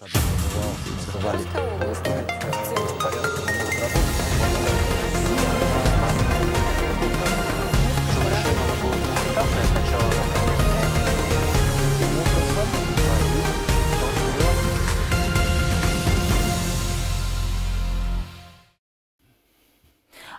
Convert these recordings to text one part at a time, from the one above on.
Zabrali.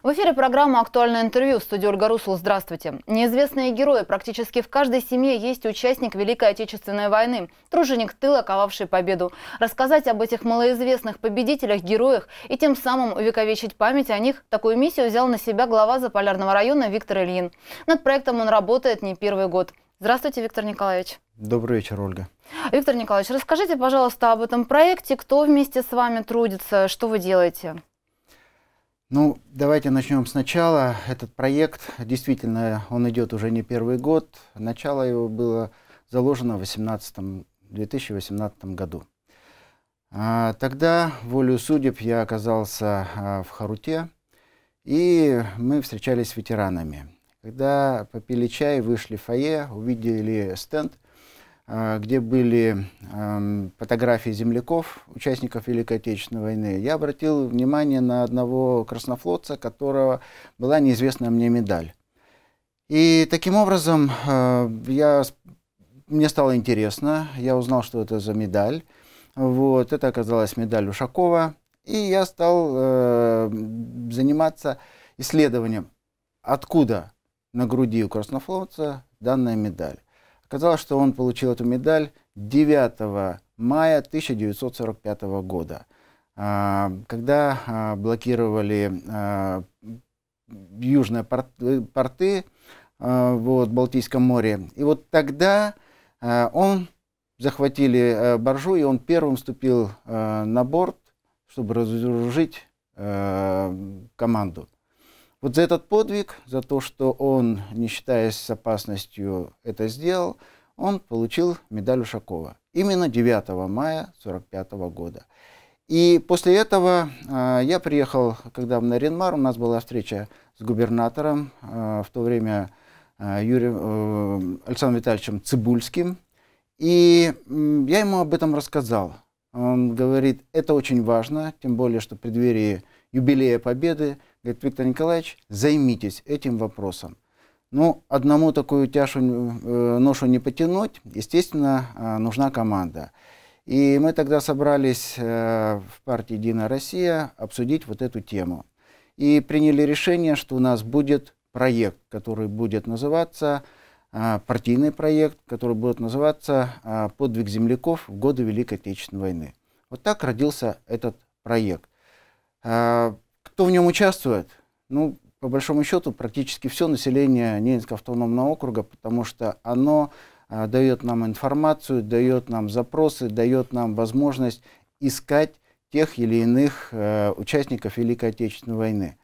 В эфире программа «Актуальное интервью» в студии Ольга Русул. Здравствуйте. Неизвестные герои. Практически в каждой семье есть участник Великой Отечественной войны, труженик тыла, ковавший победу. Рассказать об этих малоизвестных победителях, героях и тем самым увековечить память о них – такую миссию взял на себя глава Заполярного района Виктор Ильин. Над проектом он работает не первый год. Здравствуйте, Виктор Николаевич. Добрый вечер, Ольга. Виктор Николаевич, расскажите, пожалуйста, об этом проекте, кто вместе с вами трудится, что вы делаете? Ну, давайте начнем сначала. Этот проект, действительно, он идет уже не первый год. Начало его было заложено в 18, 2018 году. А, тогда, волю судеб, я оказался а, в Харуте, и мы встречались с ветеранами. Когда попили чай, вышли в фойе, увидели стенд – а, где были фотографии земляков, участников Великой Отечественной войны, я обратил внимание на одного краснофлотца, которого была неизвестная мне медаль. И таким образом а, я, мне стало интересно, я узнал, что это за медаль. Вот, это оказалась медаль Ушакова, и я стал э, заниматься исследованием, откуда на груди у краснофлотца данная медаль. Оказалось, что он получил эту медаль 9 мая 1945 года, а, когда а, блокировали а, южные э, порты в Балтийском море. И вот тогда он захватили э, баржу, и он первым вступил э, на борт, чтобы разоружить команду. Вот за этот подвиг, за то, что он, не считаясь с опасностью, это сделал, он получил медаль Ушакова. Именно 9 мая 1945 года. И после этого э, я приехал, когда в Наринмар, у нас была встреча с губернатором, э, в то время э, Юрием, э, Александром Витальевичем Цибульским. И э, я ему об этом рассказал. Он говорит, это очень важно, тем более, что в преддверии юбилея Победы Говорит, Виктор Николаевич, займитесь этим вопросом. Ну, одному такую тяжу, э, ношу не потянуть, естественно, э, нужна команда. И мы тогда собрались э, в партии «Единая Россия» обсудить вот эту тему. И приняли решение, что у нас будет проект, который будет называться э, партийный проект, который будет называться э, «Подвиг земляков в годы Великой Отечественной войны». Вот так родился этот проект. Э, кто в нем участвует? Ну, по большому счету, практически все население Ненецкого автономного округа, потому что оно а, дает нам информацию, дает нам запросы, дает нам возможность искать тех или иных а, участников Великой Отечественной войны.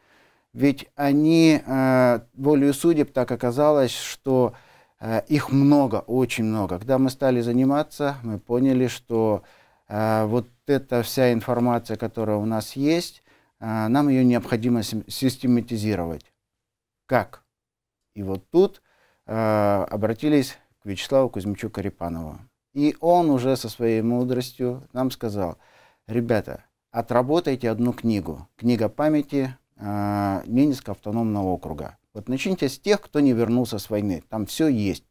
Ведь они, а, волею судеб, так оказалось, что э, их много, очень много. Когда мы стали заниматься, мы поняли, что вот эта вся информация, которая у нас есть, а, нам ее необходимо систематизировать. Как? И вот тут а, обратились к Вячеславу Кузьмичу Карипанову. И он уже со своей мудростью нам сказал, ребята, отработайте одну книгу. Книга памяти э, автономного округа. Вот начните с тех, кто не вернулся с войны. Там все есть.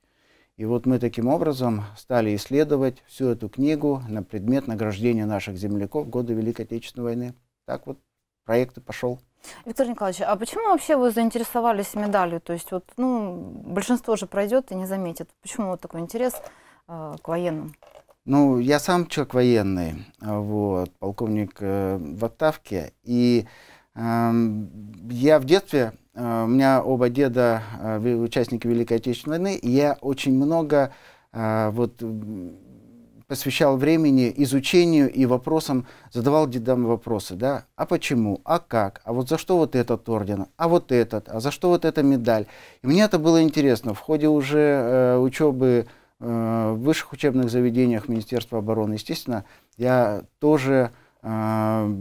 И вот мы таким образом стали исследовать всю эту книгу на предмет награждения наших земляков в годы Великой Отечественной войны. Так вот проект и пошел. Виктор Николаевич, а почему вообще вы заинтересовались медалью? То есть вот, ну, большинство же пройдет и не заметит. Почему вот такой интерес э, к военным? Ну, я сам человек военный, вот, полковник э, в отставке. И э, я в детстве, э, у меня оба деда э, участники Великой Отечественной войны, и я очень много э, вот посвящал времени изучению и вопросам, задавал дедам вопросы, да, а почему, а как, а вот за что вот этот орден, а вот этот, а за что вот эта медаль. И мне это было интересно. В ходе уже э, учебы э, в высших учебных заведениях Министерства обороны, естественно, я тоже э,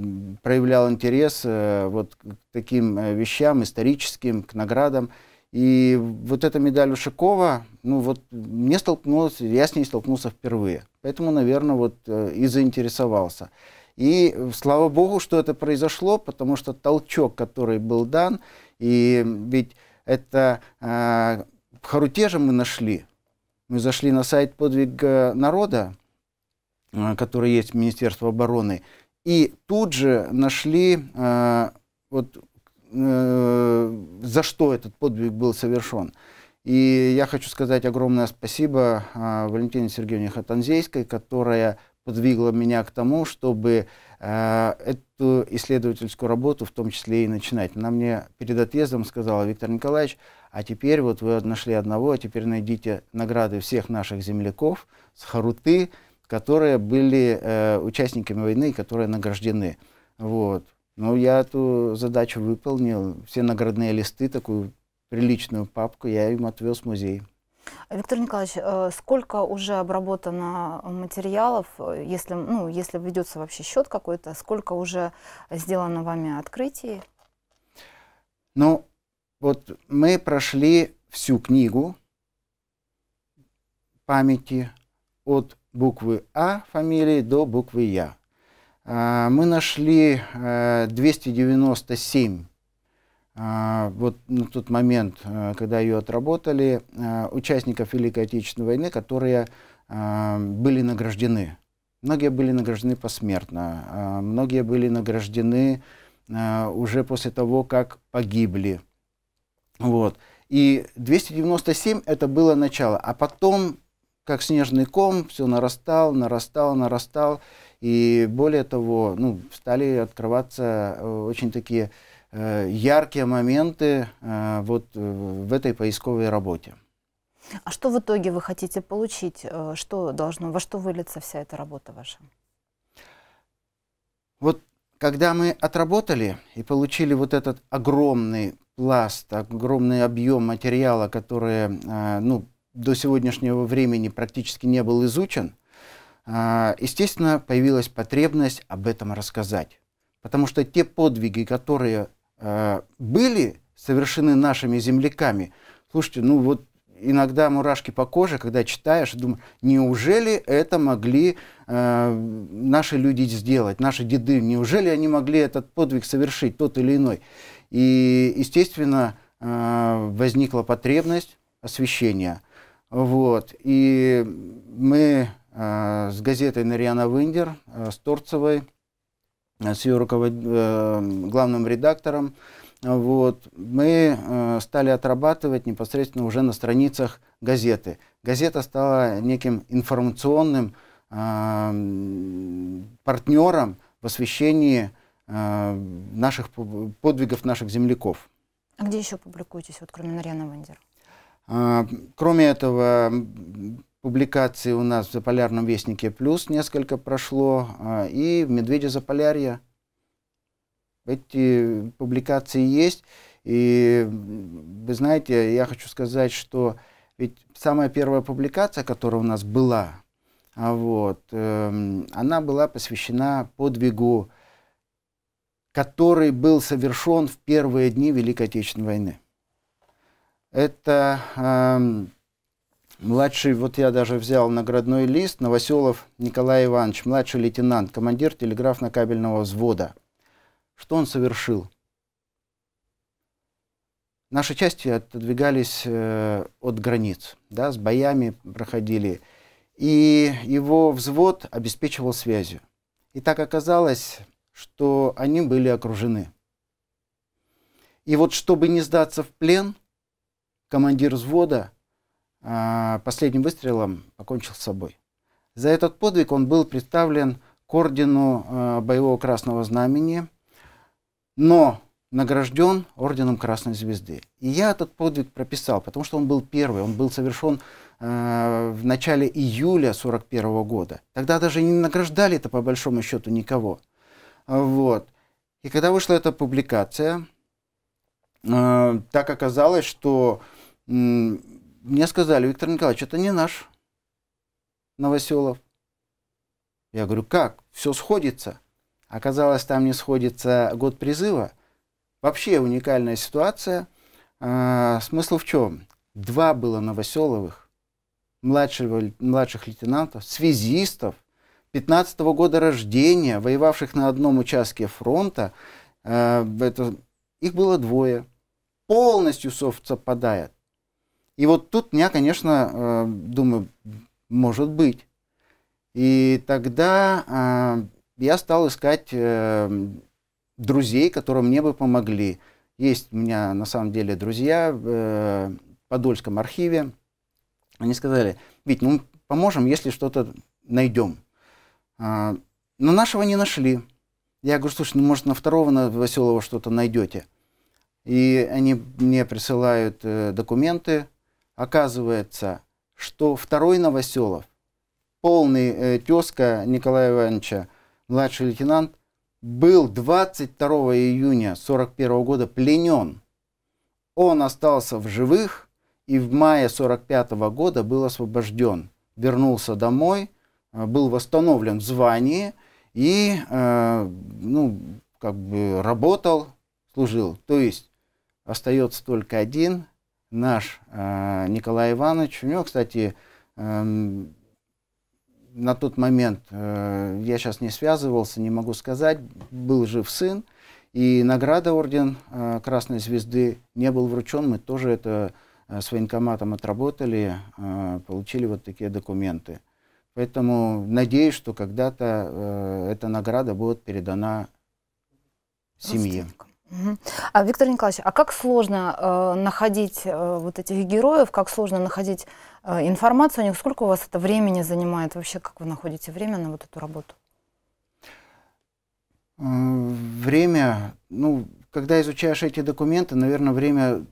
проявлял интерес э, вот к таким э, вещам историческим, к наградам. И вот эта медаль Ушакова, ну вот мне столкнулась, я с ней столкнулся впервые. Поэтому, наверное, вот э, и заинтересовался. И э, слава богу, что это произошло, потому что толчок, который был дан, и ведь это э, Харутеже мы нашли. Мы зашли на сайт «Подвиг э, народа», который есть в Министерстве обороны, и тут же нашли э, вот э, за что этот подвиг был совершен. И я хочу сказать огромное спасибо э, Валентине Сергеевне Хатанзейской, которая подвигла меня к тому, чтобы э, эту исследовательскую работу в том числе и начинать. Она мне перед отъездом сказала, Виктор Николаевич, а теперь вот вы нашли одного, а теперь найдите награды всех наших земляков с Харуты, которые были э, участниками войны которые награждены. Вот. Ну я эту задачу выполнил. Все наградные листы, такую приличную папку, я им отвез в музей. Виктор Николаевич, э, сколько уже обработано материалов, если, ну, если ведется вообще счет какой-то, сколько уже сделано вами открытий? Ну, вот мы прошли всю книгу памяти от буквы А фамилии до буквы Я. А, мы нашли 297 э, а, вот на тот момент, э, когда ее отработали, э, участников Великой Отечественной войны, которые были награждены. Многие были награждены посмертно, а, многие были награждены уже после того, как погибли. Вот. И 297 это было начало, а потом, как снежный ком, все нарастал, нарастал, нарастал. И более того, ну, стали открываться э, очень такие э, яркие моменты э, вот в этой поисковой работе. А что в итоге вы хотите получить? Что должно, во что выльется вся эта работа ваша? Вот когда мы отработали и получили вот этот огромный пласт, огромный объем материала, который ну, до сегодняшнего времени практически не был изучен, а, естественно, появилась потребность об этом рассказать. Потому что те подвиги, которые а, были совершены нашими земляками, слушайте, ну вот иногда мурашки по коже, когда читаешь, думаешь, неужели это могли а, наши люди сделать, наши деды, неужели они могли этот подвиг совершить, тот или иной. И, естественно, возникла потребность освещения. Вот. И мы Э, с газетой Нариана Виндер, э, с Торцевой, э, с ее руковод... главным редактором. Вот. Мы стали отрабатывать непосредственно уже на страницах газеты. Газета стала неким информационным партнером в освещении наших подвигов наших земляков. А где еще публикуетесь, вот, кроме Нарьяна Вандера? Кроме этого, публикаций у нас в «Заполярном вестнике плюс» несколько прошло, а, и в «Медведе Заполярья». Эти публикации есть. И вы знаете, я хочу сказать, что ведь самая первая публикация, которая у нас была, а, вот, эм, она была посвящена подвигу, который был совершен в первые дни Великой Отечественной войны. Это э, Младший, вот я даже взял наградной лист, Новоселов Николай Иванович, младший лейтенант, командир телеграфно-кабельного взвода. Что он совершил? Наши части отодвигались э, от границ, да, с боями проходили, и его взвод обеспечивал связью. И так оказалось, что они были окружены. И вот чтобы не сдаться в плен, командир взвода – а, последним выстрелом покончил с собой. За этот подвиг он был представлен к ордену а, Боевого Красного Знамени, но награжден орденом Красной Звезды. И я этот подвиг прописал, потому что он был первый, он был совершен а, в начале июля 1941 -го года. Тогда даже не награждали это по большому счету никого. Вот. И когда вышла эта публикация, так оказалось, что мне сказали, Виктор Николаевич, это не наш Новоселов. Я говорю, как? Все сходится. Оказалось, там не сходится год призыва. Вообще уникальная ситуация. А, смысл в чем? Два было Новоселовых, младшего, младших лейтенантов, связистов, 15 -го года рождения, воевавших на одном участке фронта. А, это, их было двое. Полностью совпадает. И вот тут я, конечно, э, думаю, может быть. И тогда э, я стал искать э, друзей, которые мне бы помогли. Есть у меня на самом деле друзья в Подольском архиве. Они сказали, Вить, ну поможем, если что-то найдем. А, но нашего не нашли. Я говорю, слушай, ну может на второго на Василова что-то найдете. И они мне присылают документы, оказывается, что второй Новоселов, полный э, тезка Николая Ивановича, младший лейтенант, был 22 июня 1941 года пленен. Он остался в живых и в мае 1945 года был освобожден. Вернулся домой, э, был восстановлен в звании и э, ну, как бы работал, служил. То есть остается только один наш э, Николай Иванович. У него, кстати, э, на тот момент, э, я сейчас не связывался, не могу сказать, был жив сын, и награда Орден э, Красной Звезды не был вручен. Мы тоже это э, с военкоматом отработали, э, получили вот такие документы. Поэтому надеюсь, что когда-то э, эта награда будет передана семье. А, Виктор Николаевич, а как сложно э, находить э, вот этих героев, как сложно находить э, информацию о них? Сколько у вас это времени занимает вообще? Как вы находите время на вот эту работу? Время, ну, когда изучаешь эти документы, наверное, время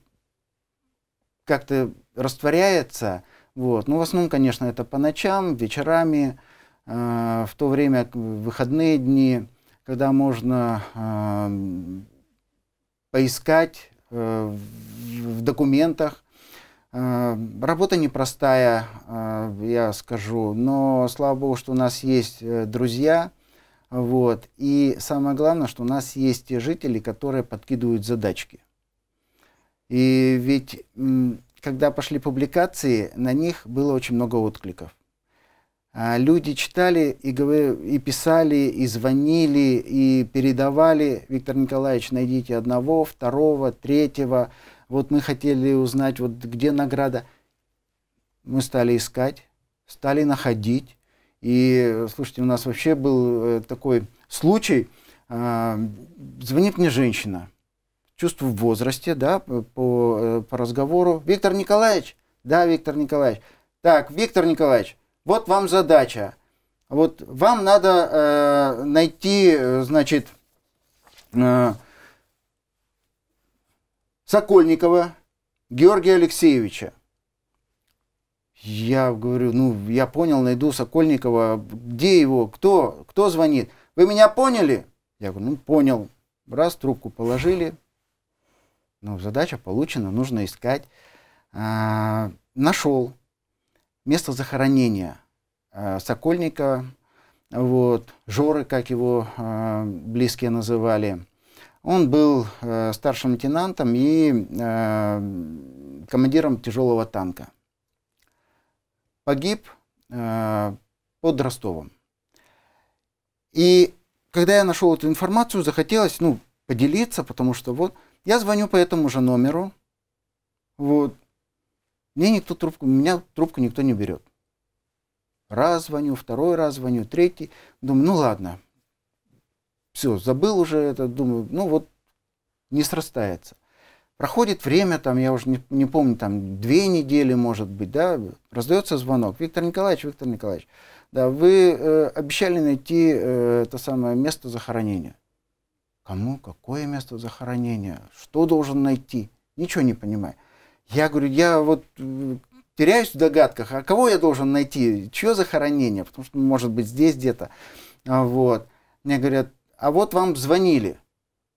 как-то растворяется. Вот. Ну, в основном, конечно, это по ночам, вечерами, э, в то время выходные дни, когда можно э, поискать э, в документах. Э, работа непростая, э, я скажу, но слава богу, что у нас есть друзья. Вот. И самое главное, что у нас есть те жители, которые подкидывают задачки. И ведь, когда пошли публикации, на них было очень много откликов. А, люди читали и, и писали, и звонили, и передавали, Виктор Николаевич, найдите одного, второго, третьего, вот мы хотели узнать, вот где награда. Мы стали искать, стали находить. И, слушайте, у нас вообще был э, такой случай, а, звонит мне женщина, чувство в возрасте, да, по, э, по разговору. Виктор Николаевич? Да, Виктор Николаевич. Так, Виктор Николаевич, вот вам задача. Вот вам надо э, найти, значит, э, Сокольникова Георгия Алексеевича. Я говорю, ну, я понял, найду Сокольникова. Где его? Кто? Кто звонит? Вы меня поняли? Я говорю, ну, понял. Раз, трубку положили. Ну, задача получена, нужно искать. А, нашел место захоронения э, Сокольника, вот, Жоры, как его э, близкие называли. Он был э, старшим лейтенантом и э, командиром тяжелого танка. Погиб э, под Ростовом. И когда я нашел эту информацию, захотелось ну, поделиться, потому что вот я звоню по этому же номеру. Вот, мне никто трубку, меня трубку никто не берет. Раз звоню, второй раз звоню, третий. Думаю, ну ладно, все, забыл уже это, думаю, ну вот не срастается. Проходит время, там, я уже не, не помню, там, две недели, может быть, да, раздается звонок. Виктор Николаевич, Виктор Николаевич, да, вы э, обещали найти э, это самое место захоронения. Кому? Какое место захоронения? Что должен найти? Ничего не понимаю. Я говорю, я вот э, теряюсь в догадках, а кого я должен найти, чье захоронение, потому что ну, может быть здесь где-то. А вот. Мне говорят, а вот вам звонили.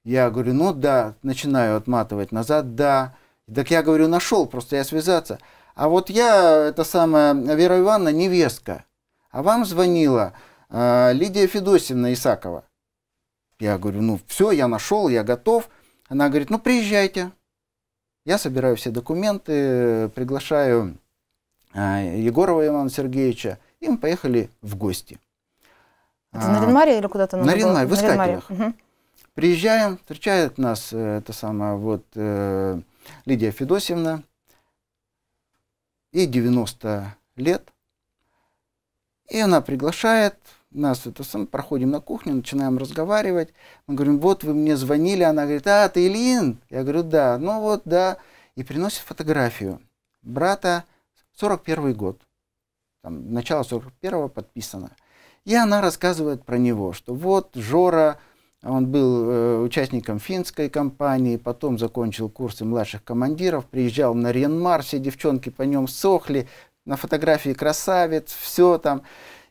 Я говорю, ну да, начинаю отматывать назад, да. Так я говорю, нашел, просто я связаться. А вот я, это самая Вера Ивановна, невестка. А вам звонила э, Лидия Федосевна Исакова. Я говорю, ну все, я нашел, я готов. Она говорит, ну приезжайте. Я собираю все документы, приглашаю а, Егорова Ивана Сергеевича, и мы поехали в гости. Это а, на Ринмаре или куда-то? На Ринмаре, в Искателях. Угу. Приезжаем, встречает нас э, это самое, вот, э, Лидия Федосевна, ей 90 лет, и она приглашает нас это сам, проходим на кухню, начинаем разговаривать. Мы говорим, вот вы мне звонили, она говорит, а, ты Ильин? Я говорю, да, ну вот, да. И приносит фотографию брата, 41 год, там, начало 41-го подписано. И она рассказывает про него, что вот Жора, он был э, участником финской компании, потом закончил курсы младших командиров, приезжал на Ренмар, все девчонки по нем сохли, на фотографии красавец, все там.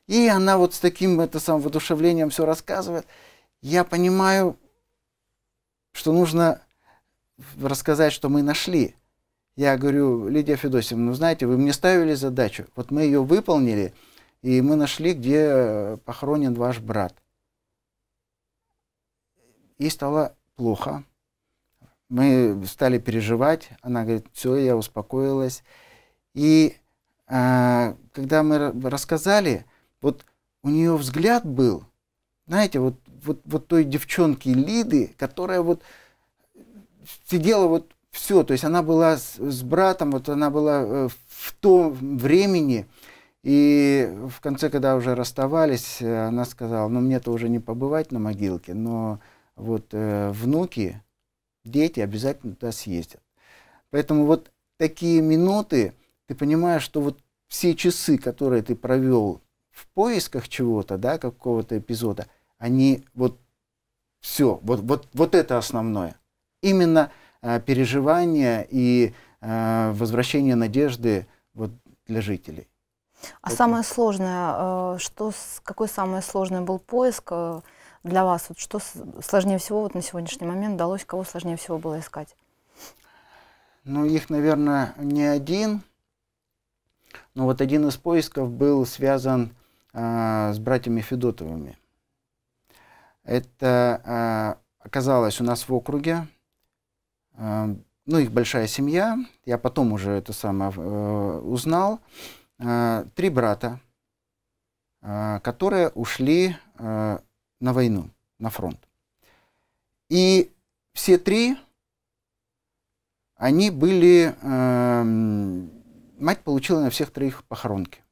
И она вот с таким это самым воодушевлением все рассказывает. Я понимаю, что нужно рассказать, что мы нашли. Я говорю, Лидия Федосевна, ну знаете, вы мне ставили задачу, вот мы ее выполнили, и мы нашли, где э, похоронен ваш брат. И стало плохо. Мы стали переживать. Она говорит, все, я успокоилась. И а, когда мы рассказали, вот у нее взгляд был, знаете, вот, вот, вот той девчонки Лиды, которая вот сидела вот все, то есть она была с, с братом, вот она была э, в том времени, и в конце, когда уже расставались, э, она сказала, ну мне-то уже не побывать на могилке, но вот э, внуки, дети обязательно туда съездят. Поэтому вот такие минуты, ты понимаешь, что вот все часы, которые ты провел в поисках чего-то, да, какого-то эпизода, они вот все, вот, вот, вот это основное. Именно э, переживание и э, возвращение надежды вот, для жителей. А вот. самое сложное, э, что, какой самый сложный был поиск э, для вас? Вот что сложнее всего вот на сегодняшний момент удалось, кого сложнее всего было искать? Ну, их, наверное, не один. Но вот один из поисков был связан Э, с братьями Федотовыми. Это э, оказалось у нас в округе. Э, ну, их большая семья. Я потом уже это самое узнал. три брата, которые ушли на войну, на фронт. И все три, они были... мать получила на всех троих похоронки.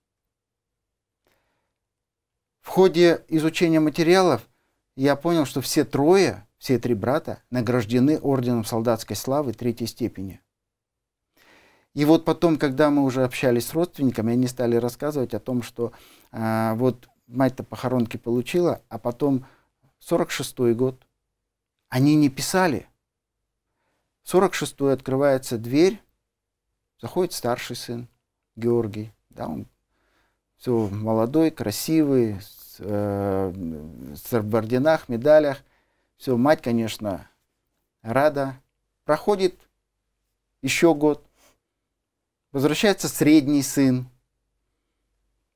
В ходе изучения материалов я понял, что все трое, все три брата, награждены орденом солдатской славы третьей степени. И вот потом, когда мы уже общались с родственниками, они стали рассказывать о том, что а, вот мать-то похоронки получила, а потом 46-й год. Они не писали. 46-й открывается дверь, заходит старший сын Георгий, да, он все молодой, красивый, с, э, с орденах, медалях. Все, мать, конечно, рада. Проходит еще год. Возвращается средний сын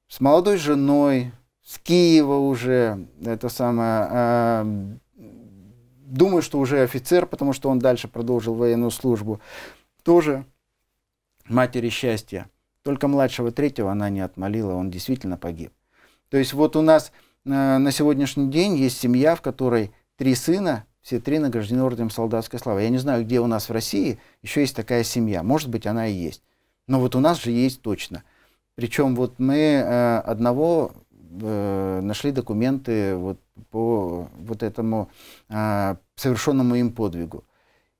с молодой женой, с Киева уже, это самое, э, думаю, что уже офицер, потому что он дальше продолжил военную службу. Тоже матери счастья. Только младшего третьего она не отмолила, он действительно погиб. То есть вот у нас э, на сегодняшний день есть семья, в которой три сына, все три награждены орденом солдатской славы. Я не знаю, где у нас в России еще есть такая семья. Может быть, она и есть. Но вот у нас же есть точно. Причем вот мы э, одного э, нашли документы вот по вот этому совершенному им подвигу.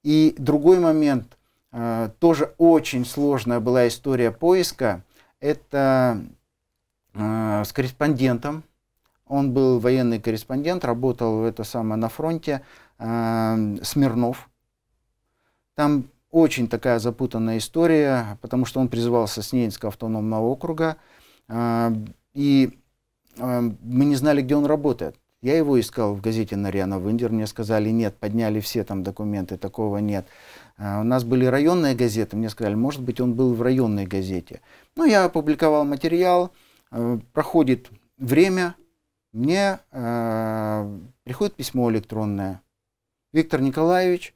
И другой момент, Э, тоже очень сложная была история поиска. Это э, с корреспондентом. Он был военный корреспондент, работал это самое на фронте. Э, Смирнов. Там очень такая запутанная история, потому что он призывался с Ненецкого автономного округа. И мы не знали, где он работает. Я его искал в газете «Нарьяна Виндер», мне сказали, нет, подняли все там документы, такого нет. А, у нас были районные газеты, мне сказали, может быть, он был в районной газете. Ну, я опубликовал материал, э, проходит время, мне э, приходит письмо электронное. Виктор Николаевич,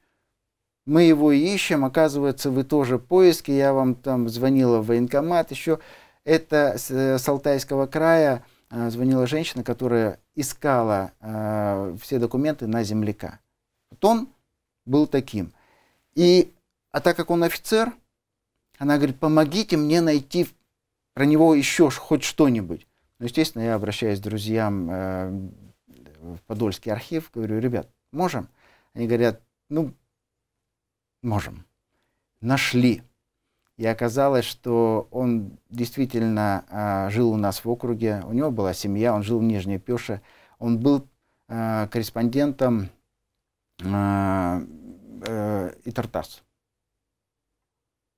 мы его ищем, оказывается, вы тоже в поиске, я вам там звонила в военкомат еще. Это э, с Алтайского края звонила женщина, которая искала все документы на земляка. Вот он был таким – и, а так как он офицер, она говорит, помогите мне найти про него еще хоть что-нибудь. Ну, естественно, я обращаюсь к друзьям э, в Подольский архив, говорю, ребят, можем? Они говорят, ну, можем. Нашли. И оказалось, что он действительно э, жил у нас в округе, у него была семья, он жил в Нижней Пеше, он был э, корреспондентом э, Э, и Тартас.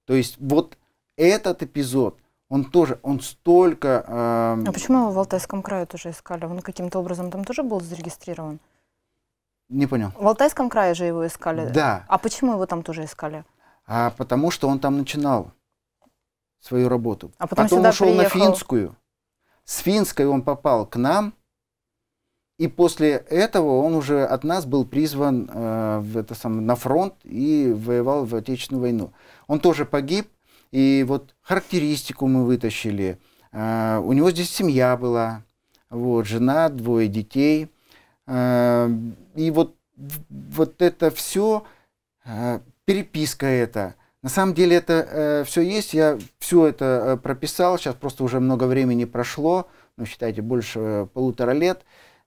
То есть вот этот эпизод, он тоже, он столько... Э, а почему его в Алтайском крае тоже искали? Он каким-то образом там тоже был зарегистрирован? Не понял. В Алтайском крае же его искали? Да. А почему его там тоже искали? А потому что он там начинал свою работу. А потом, потом ушел приехал. на финскую. С финской он попал к нам – и после этого он уже от нас был призван э, в это сам, на фронт и воевал в Отечественную войну. Он тоже погиб, и вот характеристику мы вытащили. Э, у него здесь семья была, вот, жена, двое детей. Э, и вот, вот это все, э, переписка это. на самом деле это э, все есть, я все это э, прописал, сейчас просто уже много времени прошло, ну, считайте, больше э, полутора лет.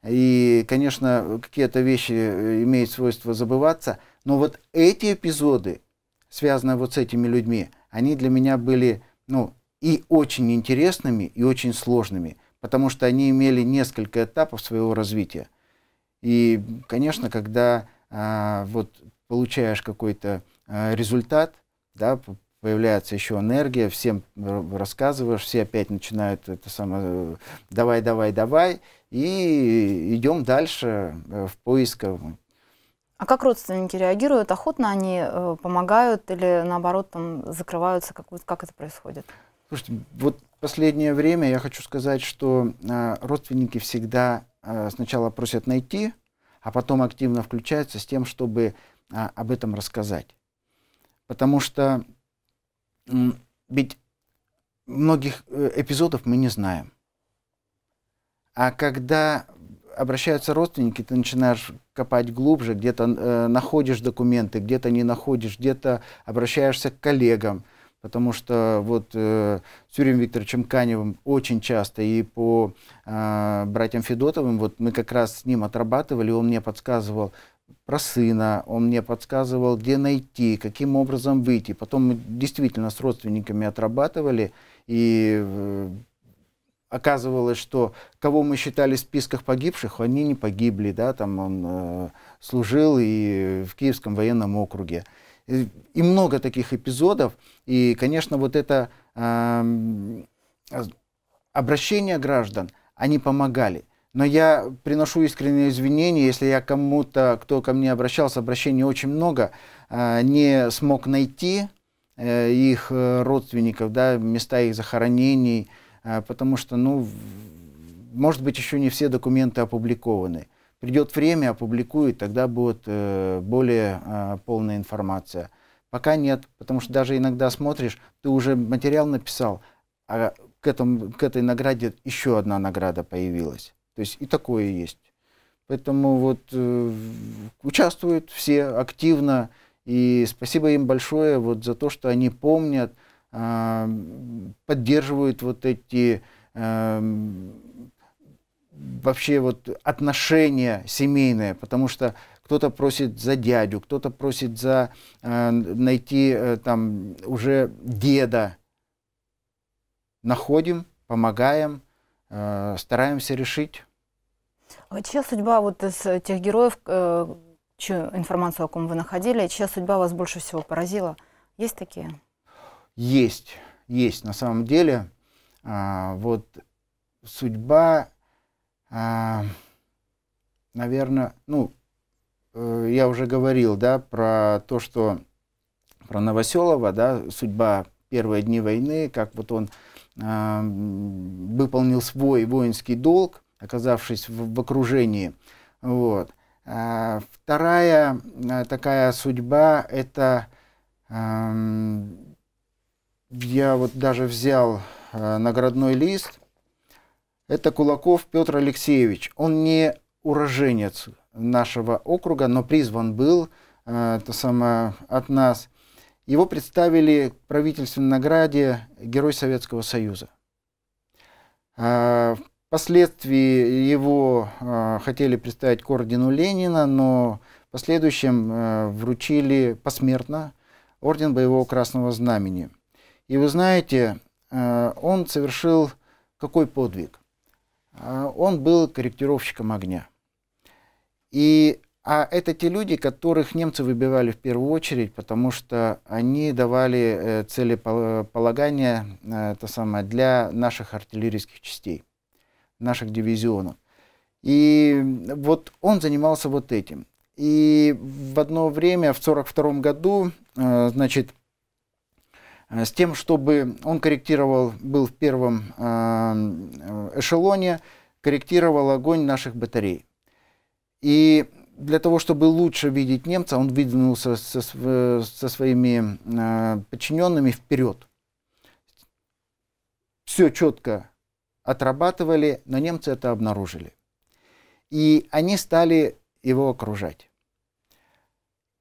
И, конечно, какие-то вещи э, имеют свойство забываться. Но вот эти эпизоды, связанные вот с этими людьми, они для меня были ну, и очень интересными, и очень сложными, потому что они имели несколько этапов своего развития. И, конечно, когда а, вот получаешь какой-то а, результат, да, появляется еще энергия, всем рассказываешь, все опять начинают это самое, э, давай, давай, давай, и идем дальше э, в поисках. А как родственники реагируют? Охотно они э, помогают или наоборот там закрываются? Как, как это происходит? Слушайте, вот последнее время я хочу сказать, что родственники всегда сначала просят найти, а потом активно включаются с тем, чтобы об этом рассказать. Потому что ведь многих э, эпизодов мы не знаем. А когда обращаются родственники, ты начинаешь копать глубже, где-то э, находишь документы, где-то не находишь, где-то обращаешься к коллегам, потому что вот э, с Юрием Викторовичем Каневым очень часто и по э, братьям Федотовым, вот мы как раз с ним отрабатывали, он мне подсказывал, про сына, он мне подсказывал, где найти, каким образом выйти. Потом мы действительно с родственниками отрабатывали, и э, оказывалось, что кого мы считали в списках погибших, они не погибли, да, там он э, служил и в Киевском военном округе. И, и много таких эпизодов, и, конечно, вот это э, обращение граждан, они помогали. Но я приношу искренние извинения, если я кому-то, кто ко мне обращался, обращений очень много, а, не смог найти э, их э, родственников, да, места их захоронений, а, потому что, ну, может быть, еще не все документы опубликованы. Придет время, опубликую, тогда будет э, более а, полная информация. Пока нет, потому что даже иногда смотришь, ты уже материал написал, а к, этому, к этой награде еще одна награда появилась. То есть и такое есть. Поэтому вот э, участвуют все активно, и спасибо им большое вот за то, что они помнят, э, поддерживают вот эти э, вообще вот отношения семейные, потому что кто-то просит за дядю, кто-то просит за э, найти э, там уже деда. Находим, помогаем, э, стараемся решить. А чья судьба вот из э, тех героев, э, чью информацию о ком вы находили, чья судьба вас больше всего поразила? Есть такие? Есть, есть на самом деле. А, вот судьба, а, наверное, ну, я уже говорил, да, про то, что про Новоселова, да, судьба первые дни войны, как вот он а, выполнил свой воинский долг, оказавшись в, в окружении. Вот. А, вторая а, такая судьба – это а, я вот даже взял а, наградной лист. Это Кулаков Петр Алексеевич. Он не уроженец нашего округа, но призван был а, то самое, от нас. Его представили к правительственной награде Герой Советского Союза. А, Впоследствии его э, хотели представить к ордену Ленина, но в последующем э, вручили посмертно орден Боевого Красного Знамени. И вы знаете, э, он совершил какой подвиг? Э, он был корректировщиком огня. И, а это те люди, которых немцы выбивали в первую очередь, потому что они давали э, целеполагание э, то самое, для наших артиллерийских частей наших дивизионов. И вот он занимался вот этим. И в одно время, в 1942 году, э, значит, э, с тем, чтобы он корректировал, был в первом э, эшелоне, корректировал огонь наших батарей. И для того, чтобы лучше видеть немца, он выдвинулся со, со своими подчиненными вперед. Все четко отрабатывали, но немцы это обнаружили. И они стали его окружать.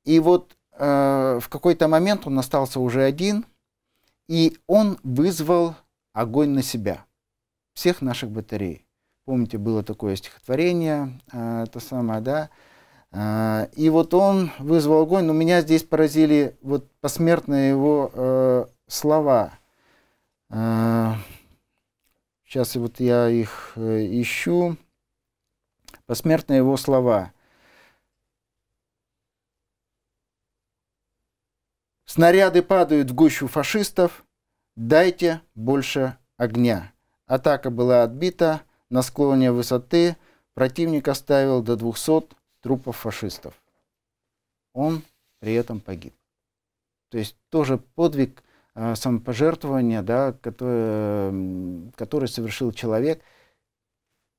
И вот э, в какой-то момент он остался уже один, и он вызвал огонь на себя всех наших батарей. Помните, было такое стихотворение, э, это самое, да? Э, и вот он вызвал огонь, но меня здесь поразили вот посмертные его э, слова. Э, Сейчас вот я их э, ищу. Посмертные его слова. Снаряды падают в гущу фашистов. Дайте больше огня. Атака была отбита. На склоне высоты противник оставил до 200 трупов фашистов. Он при этом погиб. То есть тоже подвиг Э, самопожертвования, да, которые, которые совершил человек.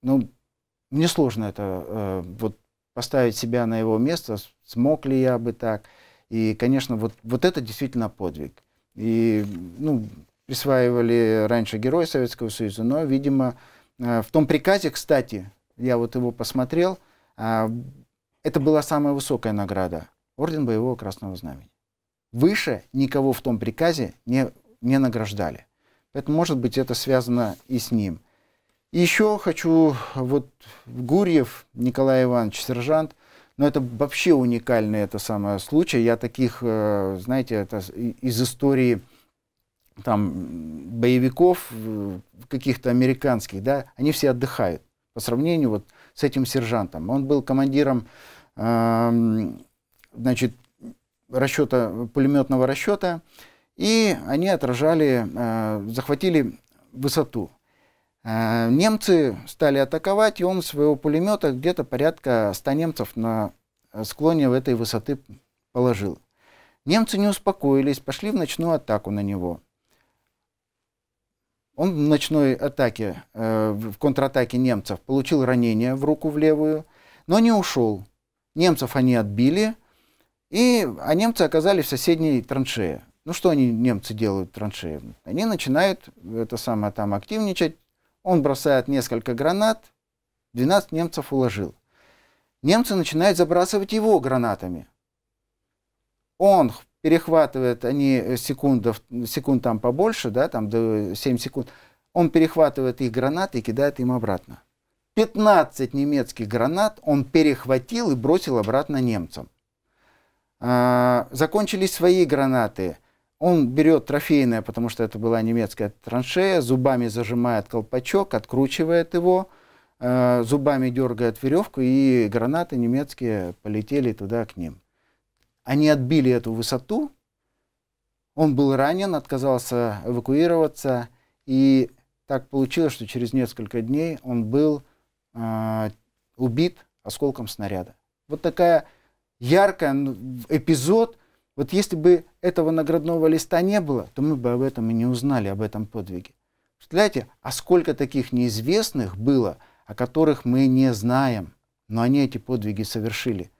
Ну, мне сложно это э, вот поставить себя на его место, смог ли я бы так. И, конечно, вот, вот это действительно подвиг. И, ну, присваивали раньше Герой Советского Союза, но, видимо, э, в том приказе, кстати, я вот его посмотрел, а, это была самая высокая награда – Орден Боевого Красного Знамени. Выше никого в том приказе не, не награждали. Поэтому, может быть, это связано и с ним. еще хочу, вот Гурьев Николай Иванович, сержант, но это вообще уникальный это самое случай. Я таких, э, знаете, это из истории там боевиков э, каких-то американских, да, они все отдыхают по сравнению вот с этим сержантом. Он был командиром, э, значит, расчета, пулеметного расчета, и они отражали, э, захватили высоту. Э, немцы стали атаковать, и он своего пулемета где-то порядка 100 немцев на э, склоне в этой высоты положил. Немцы не успокоились, пошли в ночную атаку на него. Он в ночной атаке, э, в контратаке немцев получил ранение в руку в левую, но не ушел. Немцев они отбили, и, а немцы оказались в соседней траншее. Ну что они, немцы, делают траншеи? Они начинают это самое там активничать. Он бросает несколько гранат, 12 немцев уложил. Немцы начинают забрасывать его гранатами. Он перехватывает, они э, секундов, секунд там побольше, да, там до 7 секунд, он перехватывает их гранаты и кидает им обратно. 15 немецких гранат он перехватил и бросил обратно немцам. А, закончились свои гранаты. Он берет трофейное, потому что это была немецкая траншея, зубами зажимает колпачок, откручивает его, а, зубами дергает веревку, и гранаты немецкие полетели туда к ним. Они отбили эту высоту, он был ранен, отказался эвакуироваться, и так получилось, что через несколько дней он был э, убит осколком снаряда. Вот такая яркая ну, эпизод. Вот если бы этого наградного листа не было, то мы бы об этом и не узнали, об этом подвиге. Представляете, а сколько таких неизвестных было, о которых мы не знаем, но они эти подвиги совершили.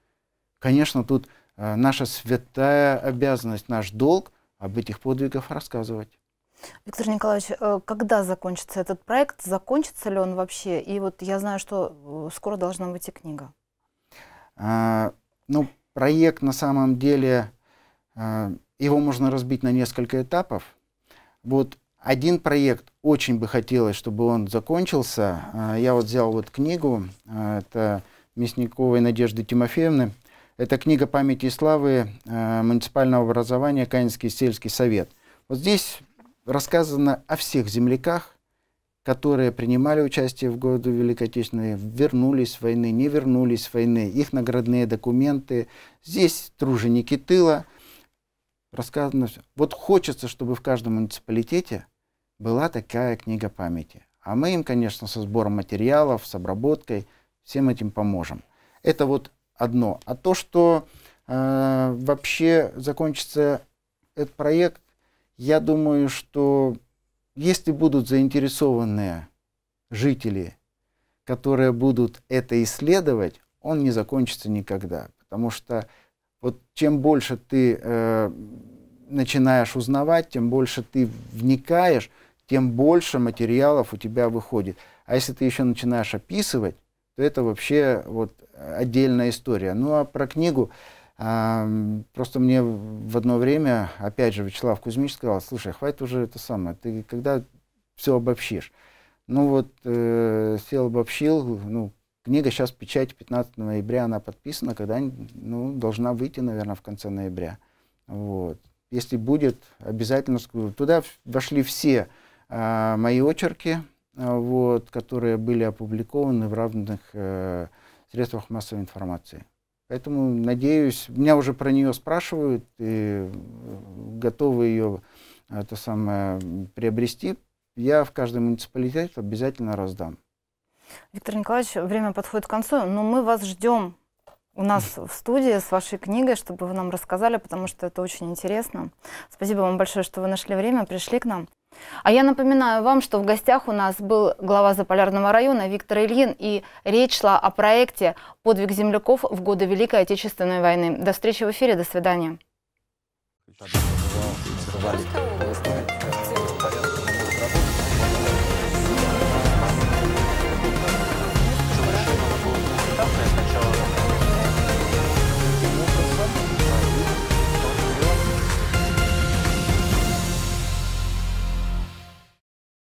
Конечно, тут э, наша святая обязанность, наш долг об этих подвигах рассказывать. Виктор Николаевич, э, когда закончится этот проект? Закончится ли он вообще? И вот я знаю, что э, скоро должна выйти книга. А, ну, проект на самом деле, э, его можно разбить на несколько этапов. Вот один проект очень бы хотелось, чтобы он закончился. Э, я вот взял вот книгу, э, это Мясниковой Надежды Тимофеевны. Это книга памяти и славы муниципального образования «Канинский сельский совет». Вот здесь рассказано о всех земляках, которые принимали участие в году Великой Отечественной, вернулись с войны, не вернулись с войны, их наградные документы. Здесь труженики тыла. Рассказано все. Вот хочется, чтобы в каждом муниципалитете была такая книга памяти. А мы им, конечно, со сбором материалов, с обработкой, всем этим поможем. Это вот одно. А то, что э, вообще закончится этот проект, я думаю, что если будут заинтересованные жители, которые будут это исследовать, он не закончится никогда. Потому что вот чем больше ты э, начинаешь узнавать, тем больше ты вникаешь, тем больше материалов у тебя выходит. А если ты еще начинаешь описывать, то это вообще вот отдельная история. Ну а про книгу Просто мне в одно время, опять же, Вячеслав Кузьмич сказал, слушай, хватит уже это самое, ты когда все обобщишь? Ну вот, э, сел обобщил, ну, книга сейчас в печати 15 ноября, она подписана, когда, ну, должна выйти, наверное, в конце ноября. Вот. Если будет, обязательно скажу. Туда вошли все э, мои очерки, а, вот, которые были опубликованы в равных э, средствах массовой информации. Поэтому, надеюсь, меня уже про нее спрашивают и э, готовы ее э, это самое, приобрести. Я в каждом муниципалитете обязательно раздам. Виктор Николаевич, время подходит к концу, но мы вас ждем у нас в студии с вашей книгой, чтобы вы нам рассказали, потому что это очень интересно. Спасибо вам большое, что вы нашли время, пришли к нам. А я напоминаю вам, что в гостях у нас был глава Заполярного района Виктор Ильин, и речь шла о проекте «Подвиг земляков в годы Великой Отечественной войны». До встречи в эфире, до свидания.